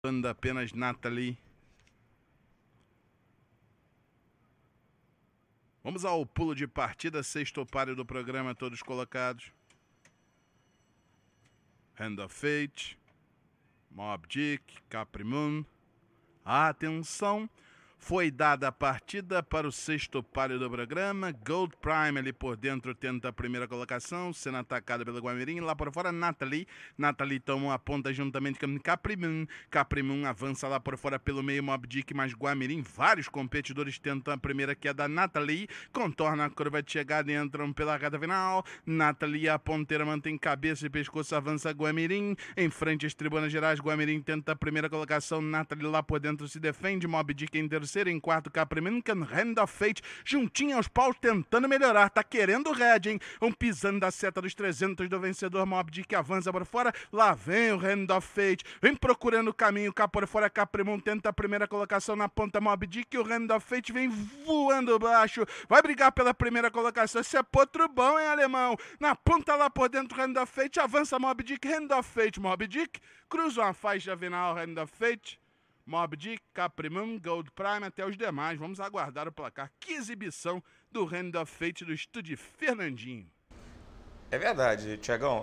Banda apenas Natalie. Vamos ao pulo de partida, sexto páreo do programa, todos colocados. Hand of Fate, Mob Dick, Capri Moon. Atenção! Foi dada a partida para o sexto palio do programa. Gold Prime ali por dentro tenta a primeira colocação, sendo atacada pelo Guamirim. Lá por fora, Natalie. Natalie tomou a ponta juntamente com Caprimun. Caprimun avança lá por fora pelo meio, Mob Dick, mas Guamirim. Vários competidores tentam a primeira, que é da Natalie. Contorna a curva de chegada e entram pela reta final. Natalie, a ponteira, mantém cabeça e pescoço, avança Guamirim. Em frente às tribunas gerais, Guamirim tenta a primeira colocação. Natalie lá por dentro se defende. Mob Dick em terceiro travesseiro em quarto Caprimincan Hand of Fate, juntinho aos paus tentando melhorar. Tá querendo o Red, hein? Um pisando da seta dos 300 do vencedor Mob Dick avança para fora. Lá vem o Hand of Fate. Vem procurando o caminho cá por fora. Caprimon tenta a primeira colocação na ponta Mob Dick. O Hand of Fate vem voando baixo. Vai brigar pela primeira colocação. Esse é potro bom, hein, alemão? Na ponta lá por dentro, Hand of Fate avança Mob Dick. Hand of Fate, Mob Dick. Cruza uma faixa final, Hand of Fate. Mob Dick, Caprimum, Gold Prime, até os demais. Vamos aguardar o placar. Que exibição do Hand of Fate do estúdio Fernandinho. É verdade, Tiagão.